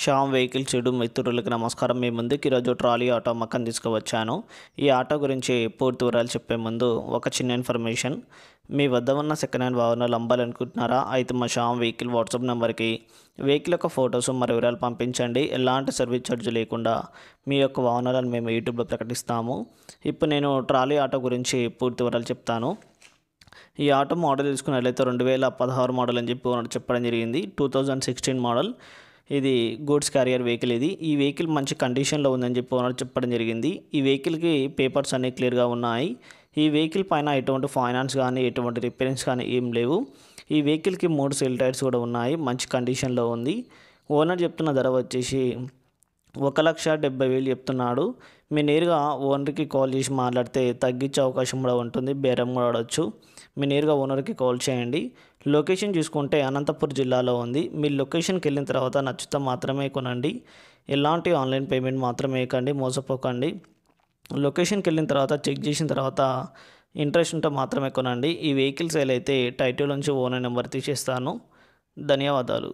Shyam vehicle చెడు మిత్రులకు నమస్కారం మీ ముందుకు ఈరోజు ట్రాలీ ఆటో మక్కని తీసుకువచ్చాను ఈ ఆటో గురించి పూర్తి వివరాలు చెప్పే ముందు ఒక చిన్న ఇన్ఫర్మేషన్ మీ వద్ద ఉన్న సెకండ్ హ్యాండ్ వాహనాలు అమ్మాలనుకుంటున్నారా అయితే మా షామ్ వెహికల్ వాట్సాప్ నెంబర్కి వెహికల్ యొక్క ఫొటోస్ మరి వివరాలు పంపించండి ఎలాంటి సర్వీస్ ఛార్జ్ లేకుండా మీ యొక్క వాహనాలను మేము యూట్యూబ్లో ప్రకటిస్తాము ఇప్పుడు నేను ట్రాలీ ఆటో గురించి పూర్తి వివరాలు చెప్తాను ఈ ఆటో మోడల్ తీసుకున్నట్లయితే రెండు వేల పదహారు మోడల్ అని చెప్పి చెప్పడం జరిగింది టూ థౌజండ్ సిక్స్టీన్ మోడల్ ఇది గూడ్స్ క్యారియర్ వెహికల్ ఇది ఈ వెహికల్ మంచి కండిషన్లో ఉందని చెప్పి ఓనర్ చెప్పడం జరిగింది ఈ వెహికల్కి పేపర్స్ అన్నీ క్లియర్గా ఉన్నాయి ఈ వెహికల్ పైన ఎటువంటి ఫైనాన్స్ కానీ ఎటువంటి రిపేరింగ్స్ కానీ ఏం లేవు ఈ వెహికల్కి మూడు సెల్ టైర్స్ కూడా ఉన్నాయి మంచి కండిషన్లో ఉంది ఓనర్ చెప్తున్న ధర వచ్చేసి ఒక లక్ష డెబ్బై వేలు చెప్తున్నాడు మీ నేరుగా ఓనర్కి కాల్ చేసి మాట్లాడితే తగ్గించే అవకాశం కూడా ఉంటుంది బేరం కూడా ఆడవచ్చు మీ నేరుగా ఓనర్కి కాల్ చేయండి లొకేషన్ చూసుకుంటే అనంతపూర్ జిల్లాలో ఉంది మీరు లొకేషన్కి వెళ్ళిన తర్వాత నచ్చితే మాత్రమే కొనండి ఎలాంటి ఆన్లైన్ పేమెంట్ మాత్రమే కండి మోసపోకండి లొకేషన్కి వెళ్ళిన తర్వాత చెక్ చేసిన తర్వాత ఇంట్రెస్ట్ ఉంటే మాత్రమే కొనండి ఈ వెహికల్ సేల్ అయితే టైటిల్ నుంచి ఓనర్ నెంబర్ తీసేస్తాను ధన్యవాదాలు